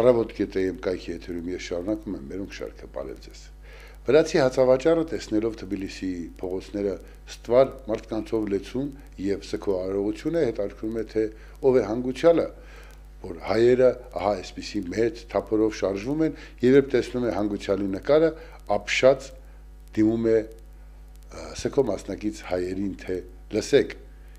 Առավոտ կետեյեմ կայքի եթերում ես շարունակում եմ մերոնք շարքը բարև ձեզ։ Վրացի հացավաճառը տեսնելով Թբիլիսիի փողոցները ստվար մարդկանցով լեցուն եւ սքո արարողություն է հետարկում է թե ով է հանգուցյալը, որ հայերը ահա այսպիսի մեծ թափորով շարժվում են եւ երբ տեսնում է հանգուցյալի նկարը, ապշած դիմում է սքո մասնակից հայերին թե լսեք,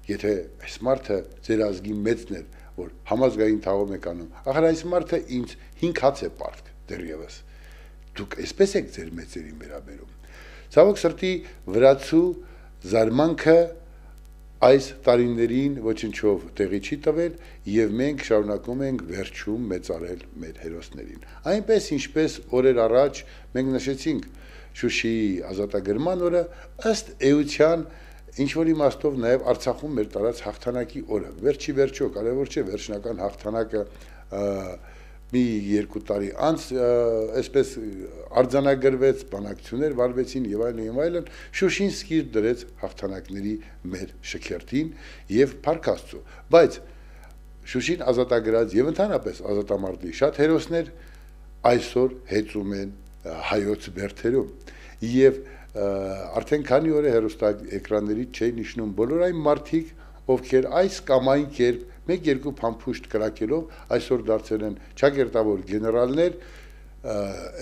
եթե այս մարդը ձեր ազգի մեծն էր, որ համազգային թաղում եք անում, ախր այս մարդը ինձ 5 հաց է պարտք դեռևս։ Դուք այսպես եք ձեր մեծերին վերաբերում։ Ցավոք սրտի վրացու զարմանքը այս տարիներին ոչնչով տեղի չի տվել եւ մենք շարունակում ենք վերջում մեծարել մեր հերոսներին։ Այնպես ինչպես օրեր առաջ մենք նշեցինք Շուշիի ազատագրման օրը ըստ էության ինչ որ իմաստով նաև Արցախում մեր տարած հաղթանակի օրը։ Վերջի վերջո, կարևոր չէ վերջնական հաղթանակը մի երկու տարի անց այսպես արձանագրվեց, բանակցություններ վարվեցին եւ այլն եւ այլն, Շուշին սկիզբ դրեց հաղթանակների մեր շքերթին եւ Փարքաստու։ Բայց Շուշին ազատագրած եւ ընդհանրապես ազատամարտի շատ հերոսներ այսօր հեծում են հայոց բերթերում եւ և արդեն քանի օր է հերոստաէկրանների չէին իշնում բոլոր այն մարդիկ, ովքեր այս կամ այն կերպ մեկ երկու փամփուշտ կրակելով այսօր դարձել են ճակերտավոր գեներալներ,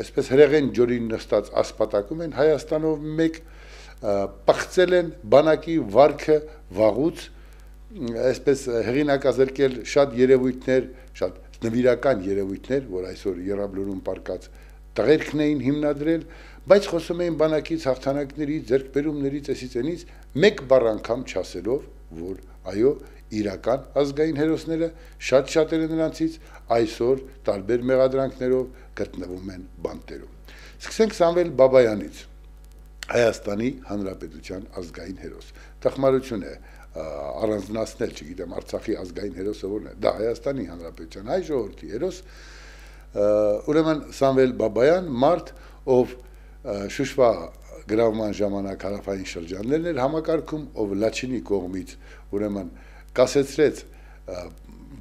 այսպես հրեղեն ջորին նստած ասպատակում են Հայաստանով մեկ պղծել են բանակի վարկը վաղուց այսպես հեղինակազրկել շատ երևույթներ, շատ նվիրական երևույթներ, որ այսօր Եռաբլուրում պարկած տղերքն էին հիմնադրել, բայց խոսում էին բանակից, հաղթանակներից, ձերկբերումներից, այսից այնից մեկ բառ անգամ չասելով, որ այո, իրական ազգային հերոսները շատ շատերը նրանցից այսօր տարբեր մեղադրանքներով գտնվում են բանտերում։ Սկսենք Սամվել Բաբայանից։ Հայաստանի Հանրապետության ազգային հերոս։ Տխմարություն է առանձնացնել, չգիտեմ, Արցախի ազգային հերոսը ո՞րն է։ Դա Հայաստանի Հանրապետության հայ ժողովրդի հերոս։ Ուրեմն Սամվել Բաբայան մարդ, ով Շուշվա գրավման ժամանակ հարավային շրջաններն էր համակարգում, ով Լաչինի կողմից ուրեմն կասեցրեց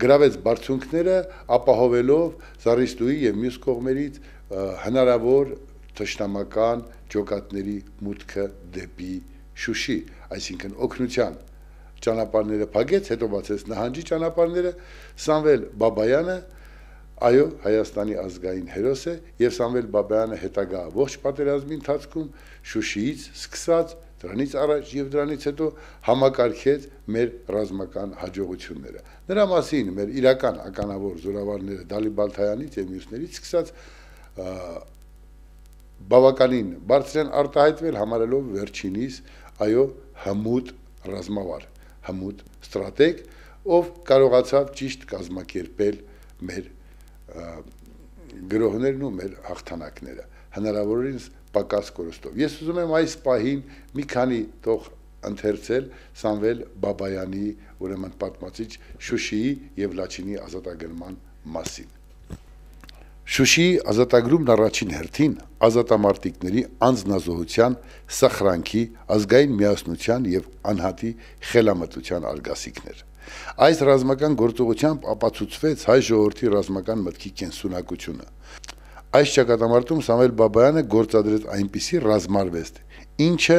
գրավեց բարձունքները ապահովելով Զարիստուի եւ մյուս կողմերից հնարավոր ճշտամական ջոկատների մուտքը դեպի Շուշի, այսինքն օկնության ճանապարհները փակեց, հետո բացեց նահանջի ճանապարհները Սամվել Բաբայանը Այո, Հայաստանի ազգային հերոս է եւ Սամվել Բաբայանը հետագա ողջ պատերազմի ընթացքում Շուշիից սկսած դրանից առաջ եւ դրանից հետո համակարգեց մեր ռազմական հաջողությունները։ Նրա մասին մեր իրական ականավոր զորավարները Դալի Բալթայանից եւ մյուսներից սկսած բավականին բարձր են արտահայտվել համարելով վերջինիս այո հմուտ ռազմավար, հմուտ ստրատեգ, ով կարողացավ ճիշտ կազմակերպել մեր գրողներն ու մեր հաղթանակները հնարավորինս պակաս կորստով։ Ես ուզում եմ այս պահին մի քանի թող ընթերցել Սամվել Բաբայանի ուրեմն պատմածիչ Շուշիի եւ Լաչինի ազատագրման մասին։ Շուշիի ազատագրումն առաջին հերթին ազատամարտիկների անznազողության, սախրանքի, ազգային միասնության եւ անհատի խելամտության արգասիքներ Այս ռազմական գործողությամբ ապացուցվեց հայ ժողովրդի ռազմական մտքի կենսունակությունը։ Այս ճակատամարտում Սամվել Բաբայանը գործադրեց այնպիսի ռազմարվեստ, ինչը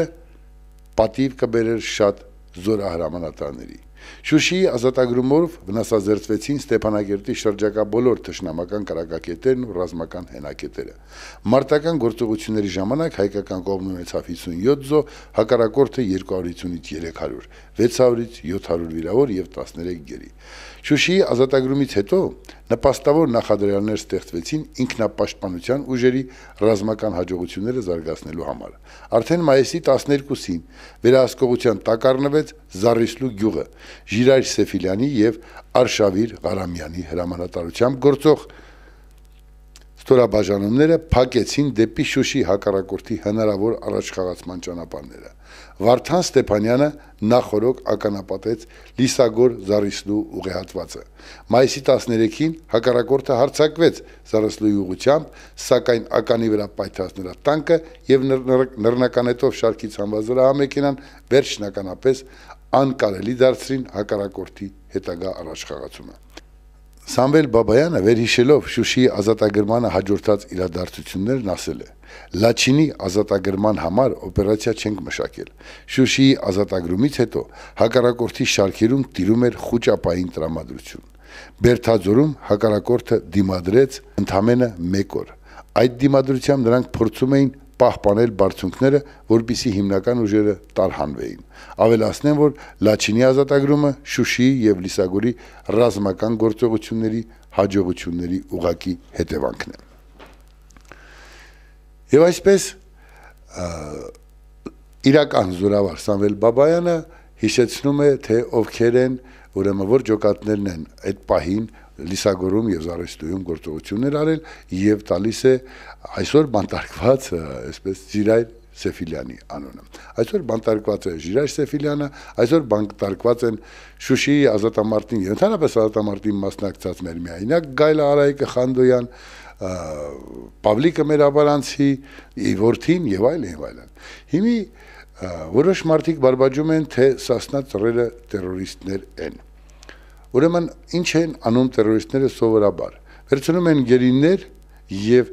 պատիվ կբերեր շատ զորահրամանատարների։ Շուշիի ազատագրումով վնասազերծվեցին Ստեփանագերտի շրջակա բոլոր թշնամական կարակակետերն ու ռազմական հենակետերը։ Մարտական գործողությունների ժամանակ հայկական կողմն ունեցավ 57 զո, հակառակորդը 250-ից 300, 600-ից 700 վիրավոր եւ 13 գերի։ Շուշիի ազատագրումից հետո նպաստավոր նախադրյալներ ստեղծվեցին ինքնապաշտպանության ուժերի ռազմական հաջողությունները զարգացնելու համար։ Արդեն մայիսի 12-ին վերահսկողության տակառնվեց Զարիսլու գյուղը Ժիրայր Սեֆիլյանի եւ Արշավիր Ղարամյանի հրամանատարությամբ գործող Ստորաբաժանումները փակեցին դեպի Շուշի հակառակորդի հնարավոր առաջխաղացման ճանապարհները։ Վարդան Ստեփանյանը նախորոք ականապատեց Լիսագոր Զարիսլու ուղեհատվածը։ Մայիսի 13-ին հակառակորդը հարցակվեց Զարիսլուի ուղությամբ, սակայն ականի վրա պայթած նրա տանկը եւ նռնականետով շարքից համազրա ամեկինան վերջնականապես անկարելի դարձրին հակառակորդի հետագա առաջխաղացումը։ Սամվել Բաբայանը վերհիշելով Շուշիի ազատագրմանը հաջորդած իրադարձություններն ասել է. Լաչինի ազատագրման համար օպերացիա չենք մշակել։ Շուշիի ազատագրումից հետո հակառակորդի շարքերում տիրում էր խոճապային տրամադրություն։ Բերթաձորում հակառակորդը դիմադրեց ընդամենը 1 օր։ Այդ դիմադրությամբ նրանք փորձում էին պահպանել բարձունքները, որբիսի հիմնական ուժերը տարհանվեին։ Ավելացնեմ, որ Լաչինի ազատագրումը Շուշիի եւ Լիսագորի ռազմական գործողությունների հաջողությունների ուղակի հետևանքն է։ Եվ այսպես իրական զորավար Սամվել Բաբայանը հիշեցնում է, թե ովքեր են, ուրեմն որ ջոկատներն են այդ պահին, լիսագորում եւ զարեստույում գործողություններ արել եւ տալիս է այսօր բանտարկված այսպես Ջիրայր Սեֆիլյանի անունը։ Այսօր բանտարկված է Ժիրայր Սեֆիլյանը, այսօր բանտարկված են Շուշիի ազատամարտին, ընդհանրապես ազատամարտին մասնակցած մեր միայնակ Գայլ Արայիկը Խանդոյան, Պավլիկը Մերաբարանցի, Իվորթին եւ այլն եւ այլն։ Հիմի որոշ մարդիկ բարբաջում են, թե սասնա ծռերը terroristներ են։ Ուրեմն ինչ են անում terroristները սովորաբար։ Վերցնում են գերիներ եւ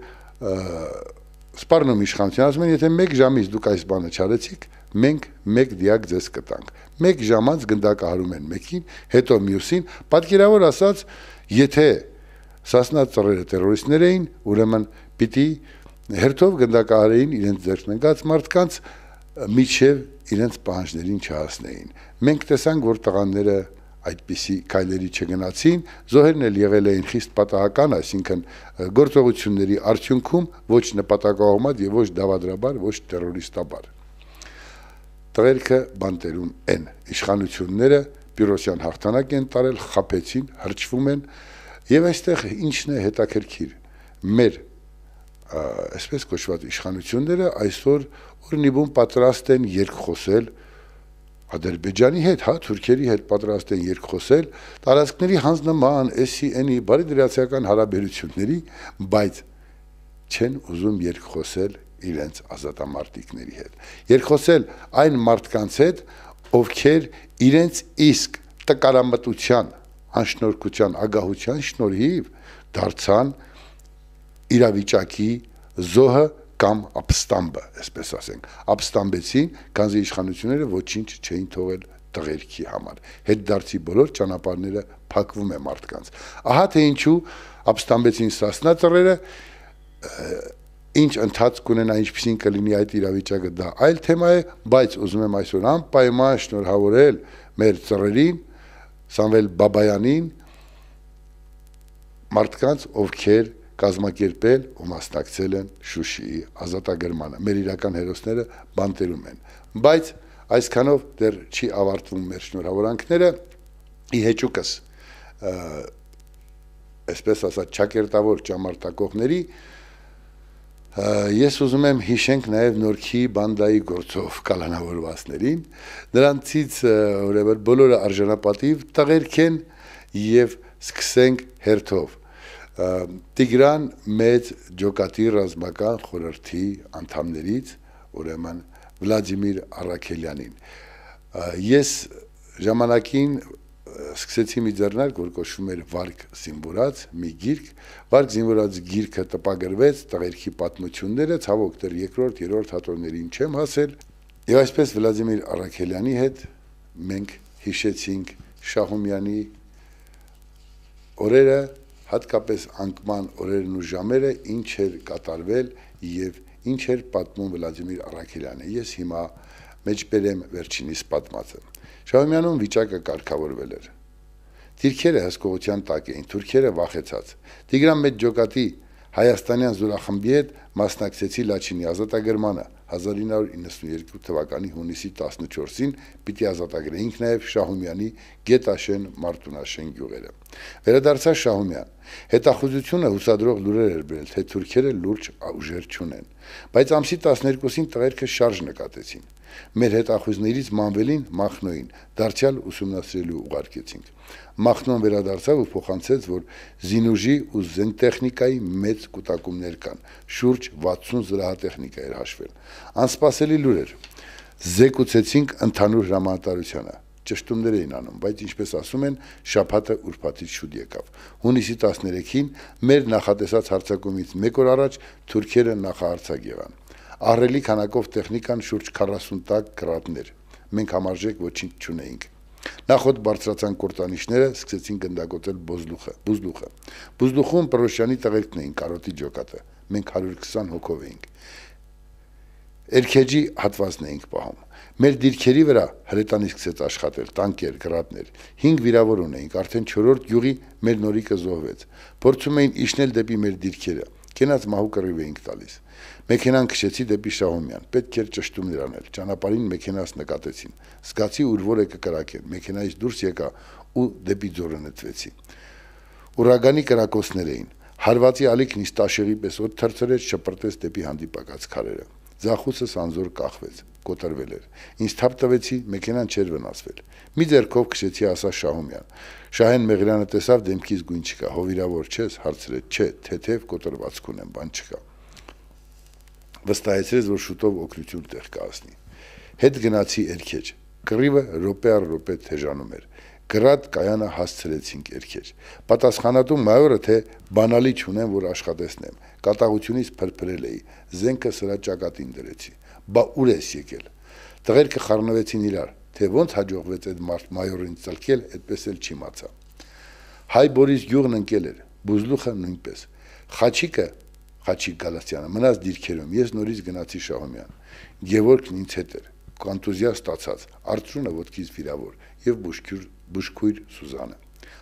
սպառնում իշխանության, ասում են, եթե 1 ժամից դուք այս բանը չարեցիք, մենք 1 դիակ ձեզ կտանք։ 1 ժամանց գնդակահարում են մեկին, հետո մյուսին, պատկերավոր ասած, եթե սասնա ծռերը terroristներ էին, ուրեմն պիտի հերթով գնդակահարեին իրենց ձեռքն ընկած մարդկանց միջև իրենց պահանջներին չհասնեին։ Մենք տեսանք, որ տղաները այդպիսի քայլերի չգնացին, զոհերն էլ եղել էին խիստ պատահական, այսինքն գործողությունների արդյունքում ոչ նպատակահոմատ եւ ոչ դավադրաբար, ոչ terroristաբար։ Տղերքը բանտերում են իշխանությունները Պիրոսյան հաղթանակ են տարել, խապեցին, հրճվում են եւ այստեղ ինչն է հետաքրքիր։ Մեր այսպես կոչված իշխանությունները այսօր օրնիբուն պատրաստ են երկխոսել Ադրբեջանի հետ, հա, թուրքերի հետ պատրաստ են երկխոսել տարածքների հանձնման, էսի, էնի, բարիդրացիական հարաբերությունների, բայց չեն ուզում երկխոսել իրենց ազատամարտիկների հետ։ Երկխոսել այն մարդկանց հետ, ովքեր իրենց իսկ տկարամտության, անշնորհքության, ագահության շնորհիվ դարձան իրավիճակի զոհը կամ ապստամբը, այսպես ասենք, ապստամբեցին, քանզի իշխանությունները ոչինչ չէին թողել տղերքի համար։ Հետ դարձի բոլոր ճանապարհները փակվում է մարդկանց։ Ահա թե ինչու ապստամբեցին սասնա ծռերը ինչ ընթացք ունենա, ինչպեսին կլինի այդ իրավիճակը դա այլ թեմա է, բայց ուզում եմ այսօր անպայման շնորհավորել մեր ծռերին Սամվել Բաբայանին մարդկանց, ովքեր կազմակերպել ու մասնակցել են Շուշիի ազատագրմանը։ Մեր իրական հերոսները բանտերում են։ Բայց այսքանով դեռ չի ավարտվում մեր շնորհավորանքները։ Ի հեճուկս այսպես ասած ճակերտավոր ճամարտակողների ես ուզում եմ հիշենք նաև Նորքի բանդայի գործով կալանավորվածներին նրանցից որևէ բոլորը արժանապատիվ տղերք են եւ սկսենք հերթով Տիգրան մեծ ջոկատի ռազմական խորհրդի անդամներից, ուրեմն Վլադիմիր Արաքելյանին։ Ես ժամանակին սկսեցի մի ձեռնարկ, որ կոչվում էր Վարկ Զինվորած, մի գիրք։ Վարկ Զինվորած գիրքը տպագրվեց տղերքի պատմությունները, ցավոք դեռ երկրորդ, երրորդ հատորներին չեմ հասել։ Եվ այսպես Վլադիմիր Արաքելյանի հետ մենք հիշեցինք Շահումյանի օրերը հատկապես անկման օրերն ու ժամերը ինչ էր կատարվել եւ ինչ էր պատմում Վլադիմիր Արաքելյանը։ Ես հիմա մեջբերեմ վերջինիս պատմածը։ Շահումյանում վիճակը կարգավորվել էր։ Տիրքերը հսկողության տակ էին, թուրքերը վախեցած։ Տիգրան Մեջջոկատի Հայաստանյան զորախմբի հետ մասնակցեցի Լաչինի ազատագրմանը 1992 թվականի հունիսի 14-ին պիտի ազատագրեինք նաև Շահումյանի Գետաշեն Մարտունաշեն գյուղերը։ Վերադարձա Շահումյան։ Հետախուզությունը հուսադրող լուրեր էր բերել, թե թուրքերը լուրջ ուժեր չունեն։ Բայց ամսի 12-ին տղերքը շարժ նկատեցին։ Մեր հետախուզներից Մանվելին Մախնոյին դարձյալ ուսումնասիրելու ուղարկեցինք։ Մախնոն վերադարձավ ու փոխանցեց, որ զինուժի ու զենտեխնիկայի մեծ կուտակումներ կան։ Շուրջ 60 զրահատեխնիկա էր հաշվել։ Անսպասելի լուր էր։ Զեկուցեցինք ընդհանուր հրամանատարությանը ճշտումներ էին անում, բայց ինչպես ասում են, շապատը ուրպատից շուտ եկավ։ Հունիսի 13-ին մեր նախատեսած հարցակումից մեկ օր առաջ թուրքերը նախահարցակ եղան ահրելի քանակով տեխնիկան շուրջ 40 տակ գրատներ։ Մենք համարժեք ոչինչ չունեինք։ Նախոտ բարձրացան կորտանիշները, սկսեցին գնդակոծել բոզլուխը, բուզլուխը։ Բուզլուխում Պրոշյանի տղերքն էին կարոտի ջոկատը։ Մենք 120 հոգով էինք։ Էրքեջի հատվածն էինք պահում։ Մեր դիրքերի վրա հրետանի սկսեց աշխատել տանկեր, գրատներ։ 5 վիրավոր ունեինք, արդեն 4-րդ յուղի մեր նորիկը զոհվեց։ Փորձում էին իջնել դեպի մեր դիրքերը։ Կենաց մահու կռիվ էինք տալիս։ Մեքենան քշեցի դեպի Շահումյան։ Պետք էր ճշտում նրանել։ Ճանապարհին մեքենաս նկատեցին։ Զգացի ուր որ է կկրակեմ։ Մեքենայից դուրս եկա ու դեպի ձորը նետվեցի։ Ուրագանի կրակոցներ էին։ Հարվածի ալիքն իս տաշերի պես ոտ թրցրեց շպրտեց դեպի հանդիպակաց քարերը։ Ձախուսս անզոր կախվեց, կոտրվել էր։ Ինչ թափ տվեցի, մեքենան չէր վնասվել։ Մի ձեռքով քշեցի ասա Շահումյան։ Շահեն Մեղրյանը տեսավ դեմքից գույն չկա, հովիրավոր չես, հարցրեց, չէ, թեթև կոտրվածք ունեմ, բան չկա վստահեցրեց, որ շուտով օգնություն տեղ կասնի։ Հետ գնացի Էրքեջ։ Կռիվը րոպե առ րոպե թեժանում էր։ Գրադ կայանը հասցրեցինք Էրքեջ։ Պատասխանատու մայորը թե բանալի չունեմ, որ աշխատեսնեմ։ Կատաղությունից փրփրել էի։ Զենքը սրա ճակատին դրեցի։ Բա ուր ես եկել։ Տղերքը խառնվեցին իրար, թե ոնց հաջողվեց այդ մարդ մայորին ծլկել, այդպես էլ չիմացա։ Հայ Բորիս գյուղն ընկել էր, բուզլուխը նույնպես։ Խաչիկը Խաչիկ Գալստյանը, մնաց դիրքերում, ես նորից գնացի Շահումյան։ Գևորգն ինձ հետ էր, կանտուզիա ստացած, արծրունը ոտքից վիրավոր եւ բուշքյուր բուշքույր Սուզանը։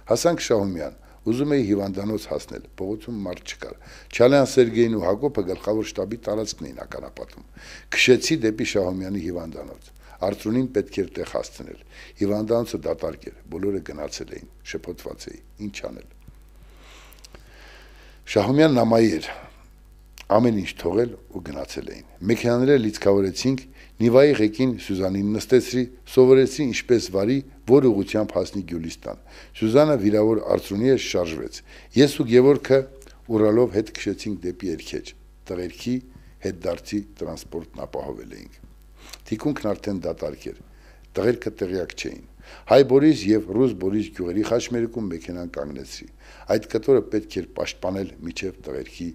Հասանք Շահումյան, ուզում էի հիվանդանոց հասնել, փողոցում մարդ չկար։ Չալյան Սերգեյն ու Հակոբը գլխավոր շտաբի տարածքն էին ականապատում։ Քշեցի դեպի Շահումյանի հիվանդանոց։ Արծունին պետք էր տեղ հասցնել։ Հիվանդանոցը դատարկ էր, բոլորը գնացել էին, շփոթված էի, ինչ անել։ Շահումյան նամայի էր, Ամեն ինչ թողել ու գնացել էին։ Մեքենաները լիցքավորեցինք, Նիվայի ղեկին Սյուզանին նստեցրի, սովորեցի ինչպես վարի, որ ուղությամբ հասնի Գյուլիստան։ Սյուզանը վիրավոր արծունի է շարժվեց։ Ես ու Գևորգը ուրալով հետ քշեցինք դեպի երկեջ։ Տղերքի հետ դարձի տրանսպորտն ապահովել էինք։ Թիկունքն արդեն դատարկ էր։ Տղերքը տեղյակ չէին։ Հայ Բորիս եւ Ռուս Բորիս գյուղերի խաչմերուկում մեքենան կանգնեցրի։ Այդ կտորը պետք էր պաշտպանել միջև տղերքի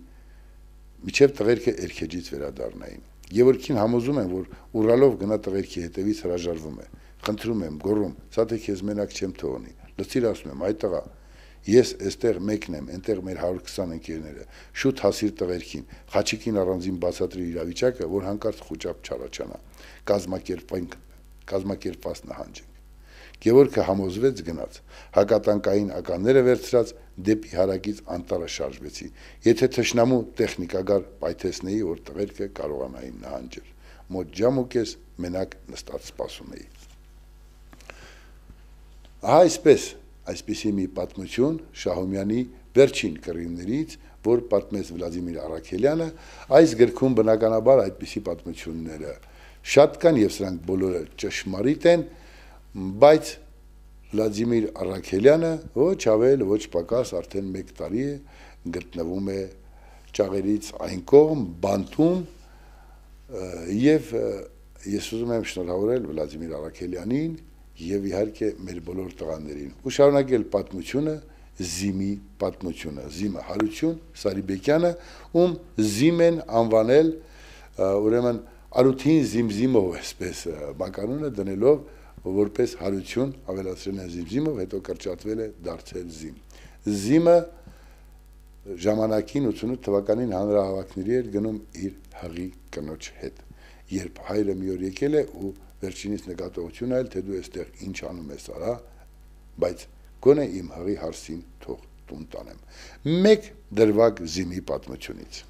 միջև տղերքը երկեջից վերադառնային։ Եվորքին համոզում են, որ ուրալով գնա տղերքի հետևից հրաժարվում է։ Խնդրում եմ, գոռում, սա թե քեզ մենակ չեմ թողնի։ Լսիր ասում եմ, այ տղա, ես էստեղ մեկն եմ, այնտեղ մեր 120 ընկերները։ Շուտ հասիր տղերքին, խաչիկին առանձին բացատրի իրավիճակը, որ հանկարծ խոճապ չառաջանա։ Կազմակերպենք, կազմակերպված նահանջը։ Գևորգը համոզվեց գնաց։ Հակատանկային ականները վերցրած դեպի հարագից անտարը շարժվեցի։ Եթե թշնամու տեխնիկագար պայթեսնեի, որ տղերքը կարողանային նահանջել։ Մոտ ժամ ու կես մենակ նստած սպասում էի։ Ահա այսպես, այսպեսի մի պատմություն Շահումյանի վերջին կռիվներից, որ պատմեց Վլադիմիր Արաքելյանը, այս գրքում բնականաբար այդպիսի պատմությունները շատ կան եւ սրանք բոլորը ճշմարիտ են, բայց Վլադիմիր Արաքելյանը ոչ ավել, ոչ պակաս արդեն 1 տարի է գտնվում է ճաղերից այն կողմ բանտում եւ ես ուզում եմ շնորհավորել Վլադիմիր Արաքելյանին եւ իհարկե մեր բոլոր տղաներին ու շարունակել պատմությունը Զիմի պատմությունը Զիմը Հարություն Սարիբեկյանը ում Զիմեն անվանել ուրեմն Արութին Զիմզիմով այսպես բականունը դնելով որպես հարություն ավելացրել են զիմզիմով, հետո կրճատվել է դարձել զիմ։ Զիմը ժամանակին 88 թվականին հանրահավաքների էր գնում իր հղի կնոջ հետ։ Երբ հայրը մի օր եկել է ու վերջինից նկատողություն այլ, թե դու այստեղ ինչ անում ես արա, բայց գոնե իմ հղի հարսին թող տուն տանեմ։ Մեկ դրվակ զիմի պատմությունից։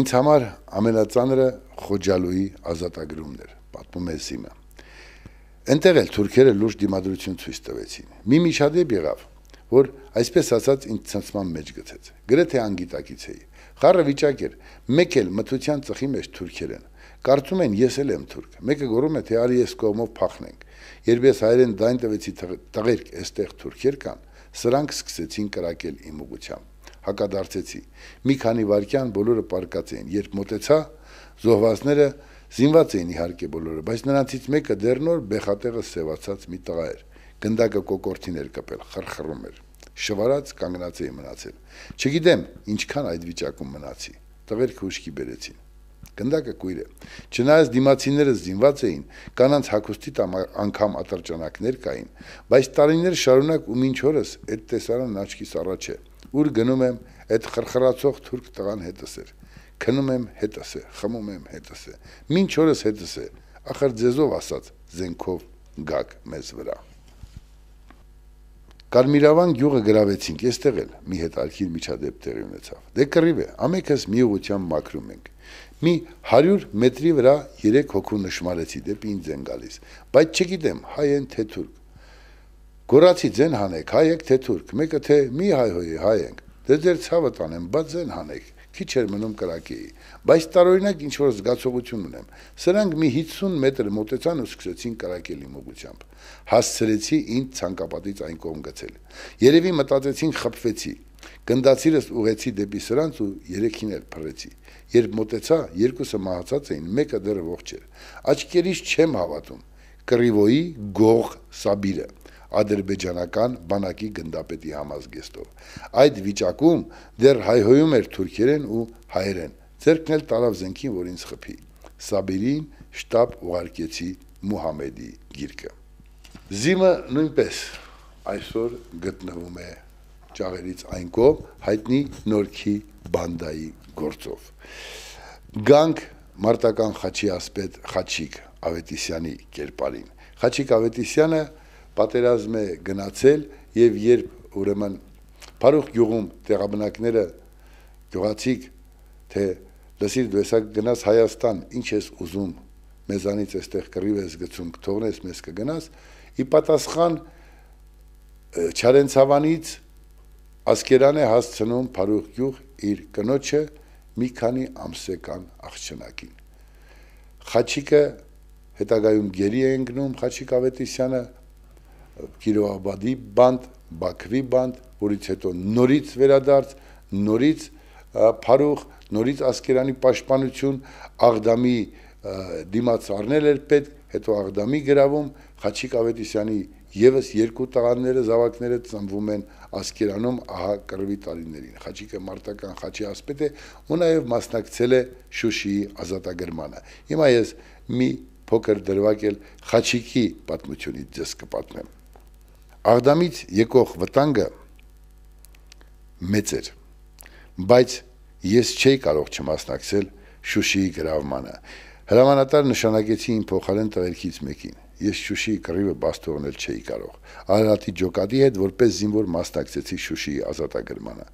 Ինձ համար ամենածանրը Խոջալույի ազատագրումն էր, պատմում է Զիմը։ Ընտեղ էլ թուրքերը լուրջ դիմադրություն ցույց տվեցին։ Մի միջադեպ եղավ, որ այսպես ասած ինձ ցնցման մեջ գցեց։ Գրեթե անգիտակից էի։ Խառը վիճակ էր։ Մեկ էլ մթության ծխի մեջ թուրքերեն։ Կարծում են ես էլ եմ թուրք։ Մեկը գոռում է թե արի ես կողմով փախնենք։ Երբ ես հայերեն դայն տվեցի տղերք, այստեղ թուրքեր կան, սրանք սկսեցին կրակել իմ ուղությամբ։ Հակադարձեցի։ Մի քանի վարքյան բոլորը պարկած էին։ Երբ մտեցա, զոհվածները Զինված էին իհարկե բոլորը, բայց նրանցից մեկը դեռ նոր բեխատեղը սևացած մի տղա էր։ Գնդակը կոկորտին էր կպել, խրխրում էր։ Շվարած կանգնած էի մնացել։ Չգիտեմ, ինչքան այդ վիճակում մնացի։ Տղերքը ուշքի բերեցին։ Գնդակը քույր է։ Չնայած դիմացիները զինված էին, կանանց հակոստի անգամ ատրճանակներ կային, բայց տարիներ շարունակ ու մինչ օրս այդ տեսարանն աչքիս առաջ է։ Ուր գնում եմ, այդ խրխրացող թուրք տղան հետս էր քնում եմ հետս է, խմում եմ հետս է։ Մինչ օրս հետս է, ախր ձեզով ասած, զենքով գակ մեզ վրա։ Կարմիրավան գյուղը գրավեցինք, եստեղ էլ մի հետ արքին միջադեպ տեղի ունեցավ։ Դե կռիվ է, ամեկս մի ուղությամբ մաքրում ենք։ Մի 100 մետրի վրա 3 հոգու նշмарեցի դեպի ինձ են գալիս, բայց չգիտեմ հայ են թե թուրք։ Գորացի ձեն հանեք, հայ եք թե թուրք, մեկը թե մի հայ հոյ հայ ենք։ Դե ձեր ցավը տանեմ, բայց ձեն հանեք քիչ էր մնում կրակեի, բայց տարօրինակ ինչ որ զգացողություն ունեմ։ Սրանք մի 50 մետր մոտեցան ու սկսեցին կրակել իմ ուղությամբ։ Հասցրեցի ինձ ցանկապատից այն կողմ գցել։ Երևի մտածեցին խփվեցի։ Գնդացիրս ուղեցի դեպի սրանց ու երեքին էլ փռեցի։ Երբ մոտեցա, երկուսը մահացած էին, մեկը դեռ ողջ էր։ Աչքերից չեմ հավատում։ Կռիվոյի գող Սաբիրը ադրբեջանական բանակի գնդապետի համազգեստով։ Այդ վիճակում դեռ հայհոյում էր թուրքերեն ու հայերեն։ Ձերքն էլ տարավ զենքին, որ ինձ խփի։ Սաբիրին շտաբ ուղարկեցի Մուհամեդի գիրկը։ Զիմը նույնպես այսօր գտնվում է ճաղերից այն կողմ հայտնի նորքի բանդայի գործով։ Գանք մարտական խաչի ասպետ Խաչիկ Ավետիսյանի կերպարին։ Խաչիկ Ավետիսյանը պատերազմ է գնացել եւ երբ ուրեմն Փարուխ գյուղում տեղաբնակները գյուղացիք թե լսիր դու եսա գնաս Հայաստան, ինչ ես ուզում, մեզանից էստեղ կռիվ ես գցում, թողնես մեզ կգնաս, ի պատասխան Չարենցավանից ասկերան է հասցնում Փարուխ գյուղ իր կնոջը մի քանի ամսեկան աղջնակին։ Խաչիկը հետագայում գերի է ընկնում Խաչիկ Ավետիսյանը Կիրովաբադի բանդ, Բաքվի բանդ, որից հետո նորից վերադարձ, նորից փարուխ, նորից ասկերանի պաշտպանություն, Աղդամի դիմաց առնել էր պետք, հետո Աղդամի գրավում Խաչիկ Ավետիսյանի եւս երկու տղաները զավակները ծնվում են ասկերանում ահա կռվի տարիներին։ Խաչիկը մարտական խաչի ասպետ է ու նաեւ մասնակցել է Շուշիի ազատագրմանը։ Հիմա ես մի փոքր դրվագել Խաչիկի պատմությունից ձեզ կպատմեմ։ Աղդամից եկող վտանգը մեծ էր, բայց ես չէի կարող չմասնակցել Շուշիի գրավմանը։ Հրամանատար նշանակեցի իմ փոխարեն տղերքից մեկին։ Ես Շուշիի կռիվը բաց թողնել չէի կարող։ Արարատի ջոկատի հետ որպես զինվոր մասնակցեցի Շուշիի ազատագրմանը։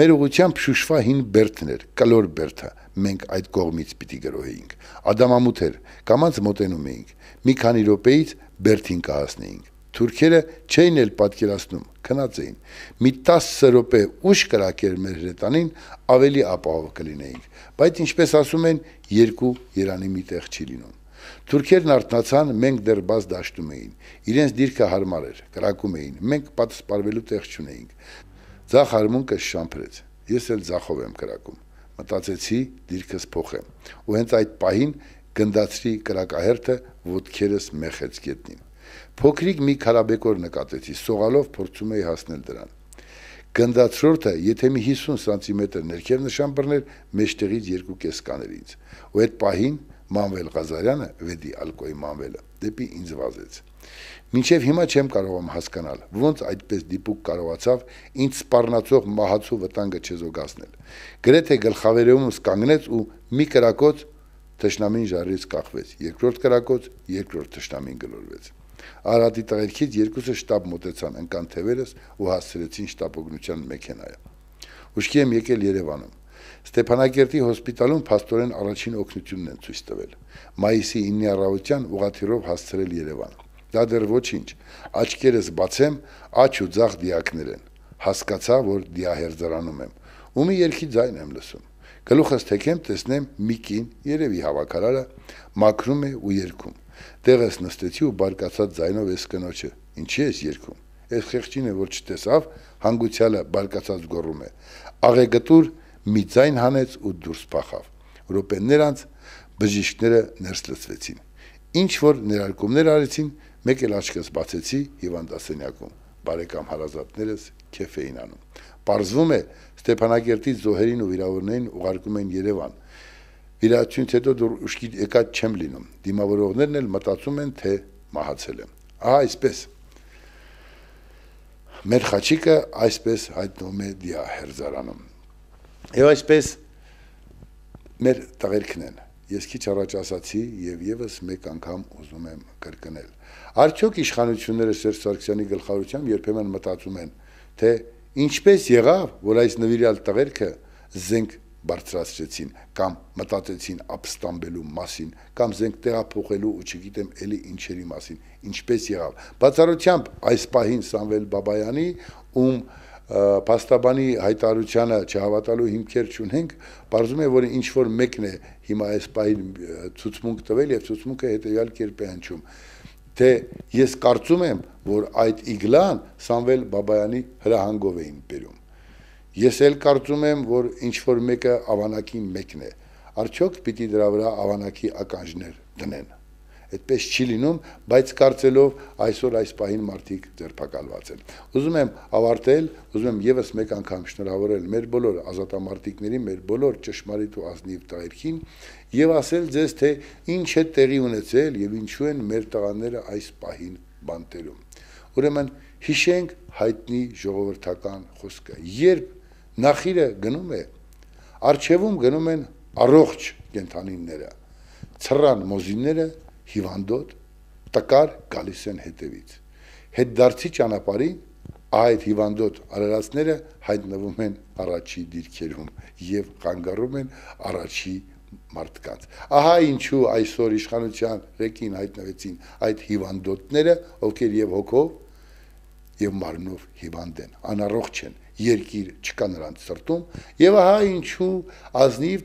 Մեր ուղությամբ Շուշվա հին Բերթն էր, կլոր Բերթը։ Մենք այդ կողմից պիտի գրոհեինք։ Ադամամութ էր, կամած մոտենում էինք։ Մի քանի րոպեից Բերթին կհասնեինք Թուրքերը չէին էլ պատկերացնում, քնած էին։ Մի 10 րոպե ուշ կրակեր մեր հրետանին ավելի ապահով կլինեինք, բայց ինչպես ասում են, երկու երանի մի տեղ չի լինում։ Թուրքերն արթնացան, մենք դեռ բաց դաշտում էին։ Իրենց դիրքը հարմար էր, կրակում էին։ Մենք պատասպարվելու տեղ չունեինք։ Ձախ արմունկը շամփրեց։ Ես էլ ձախով եմ կրակում։ Մտածեցի դիրքս փոխեմ։ Ու հենց այդ պահին գնդացրի կրակահերթը ոդքերս մեղեց գետնին։ Փոքրիկ մի քարաբեկոր նկատեցի, սողալով փորձում էի հասնել դրան։ Գնդացրորդը, եթե մի 50 սանտիմետր ներքև նշան բռներ, մեջտեղից երկու կես կաներ ինձ։ Ու այդ պահին Մանվել Ղազարյանը, Վեդի Ալկոյի Մանվելը, դեպի ինձ վազեց։ Մինչև հիմա չեմ կարողam հասկանալ, ոնց այդպես դիպուկ կարողացավ ինձ սպառնացող մահացու վտանգը չզոգացնել։ Գրեթե գլխավերևումս կանգնեց ու մի կրակոց թշնամին ժառից կախվեց։ Երկրորդ կրակոց, երկրորդ թշնամին գլորվեց։ Արարատի տղերքից երկուսը շտաբ մտեցան ընկան թևերս ու հասցրեցին շտապօգնության մեքենայը։ Ուշքի եմ եկել Երևանում։ Ստեփանակերտի հոսպիտալում փաստորեն առաջին օգնությունն են ցույց տվել։ Մայիսի 9-ի առավոտյան ուղաթիրով հասցրել Երևան։ Դա դեռ ոչինչ։ Աչքերս բացեմ, աչ ու ցախ դիակներ են։ Հասկացա, որ դիահերձարանում եմ։ Ումի երկի ձայն եմ լսում։ Գլուխս թեքեմ, տեսնեմ մի կին, երևի հավաքարարը, մաքրում է ու երգում։ Տեղս նստեցի ու բարկացած ձայնով էս կնոջը. Ինչի ես երկում։ Էս խեղճինը, որ չտեսավ, հանգուցյալը բարկացած գոռում է. Աղեգտուր մի ձայն հանեց ու դուրս փախավ։ Ռոպեններ անց բժիշկները ներս լցվեցին։ Ինչ որ ներարկումներ արեցին, մեկ էլ աչքս բացեցի հիվանդասենյակում։ Բարեկամ հարազատներս քեֆ էին անում։ Պարզվում է Ստեփանակերտի զոհերին ու վիրավորներին ուղարկում են Երևան, Վիրացումից հետո դուր ուշքի եկած չեմ լինում։ Դիմավորողներն էլ մտածում են, թե մահացել եմ։ Ահա այսպես։ Մեր խաչիկը այսպես հայտնվում է դիա հերզարանում։ Եվ այսպես մեր տղերքն են։ Ես քիչ առաջ ասացի եւ եւս մեկ անգամ ուզում եմ կրկնել։ Արդյոք իշխանությունները Սերժ Սարգսյանի գլխավորությամբ երբեմն մտածում են, թե ինչպես եղավ, որ այս նվիրյալ տղերքը զենք բարձրացրեցին կամ մտածեցին ապստամբելու մասին կամ զենք տեղափոխելու ու չգիտեմ էլի ինչերի մասին, ինչպես եղավ։ Բացառությամբ այս պահին Սամվել Բաբայանի ում Պաստաբանի հայտարարությանը չհավատալու հիմքեր չունենք, բարձում է, որ ինչ որ մեկն է հիմա այս պահին ցուցմունք տվել եւ ցուցմունքը հետեւյալ կերպ է հնչում թե ես կարծում եմ, որ այդ իգլան Սամվել Բաբայանի հրահանգով էին բերում։ Ես էլ կարծում եմ, որ ինչ որ մեկը ավանակի մեկն է։ Արդյոք պիտի դրա վրա ավանակի ականջներ դնեն։ Այդպես չի լինում, բայց կարծելով այսօր այս պահին մարդիկ ձերբակալված են։ Ուզում եմ ավարտել, ուզում եմ եւս մեկ անգամ շնորհավորել մեր բոլոր ազատամարտիկների, մեր բոլոր ճշմարիտ ու ազնիվ տղերքին եւ ասել ձեզ, թե ինչ է տեղի ունեցել եւ ինչու են մեր տղաները այս պահին բանտերում։ Ուրեմն հիշենք հայտնի ժողովրդական խոսքը։ Երբ նախիրը գնում է արջևում գնում են առողջ կենթանիները ցռան մոզինները հիվանդոտ տկար գալիս են հետևից հետ դարձի ճանապարհին այդ հիվանդոտ արարածները հայտնվում են առաջի դիրքերում եւ կանգառում են առաջի մարդկանց ահա ինչու այսօր իշխանության ռեկին հայտնվեցին այդ հիվանդոտները ովքեր եւ հոգով եւ մարմնով հիվանդ են անառողջ են երկիր չկա նրանց սրտում եւ ահա ինչու ազնիվ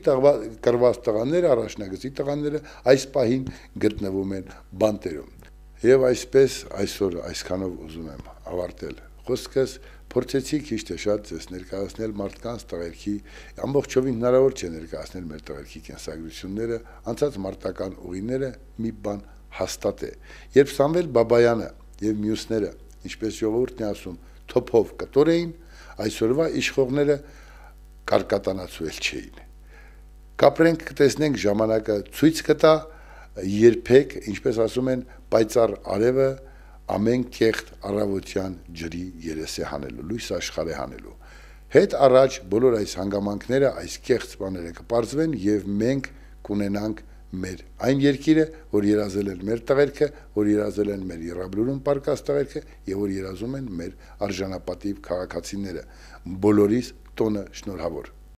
կրված տղաները առաջնագծի տղաները այս պահին գտնվում են բանտերում եւ այսպես այսօր այսքանով ուզում եմ ավարտել խոսքս փորձեցի քիչ թե շատ ձեզ ներկայացնել մարդկանց տղերքի ամբողջովին հնարավոր չէ ներկայացնել մեր տղերքի կենսագրությունները, անցած մարտական ուղիները մի բան հաստատ է։ Երբ Սամվել Բաբայանը եւ մյուսները, ինչպես ժողովուրդն է ասում, թոփով կտոր էին, այսօրվա իշխողները կարկատանացու էլ չէին։ Կապրենք կտեսնենք ժամանակը ցույց կտա երբեք, ինչպես ասում են, պայծառ արևը ամեն կեղտ առավոտյան ջրի երես է հանելու, լույս աշխարհ է հանելու։ Հետ առաջ բոլոր այս հանգամանքները, այս կեղծ բաները կպարզվեն եւ մենք կունենանք մեր այն երկիրը, որ երազել են մեր տղերքը, որ երազել են մեր Երաբլուրում պարկած տղերքը եւ որ երազում են մեր արժանապատիվ քաղաքացիները։ Բոլորիս տոնը շնորհավոր։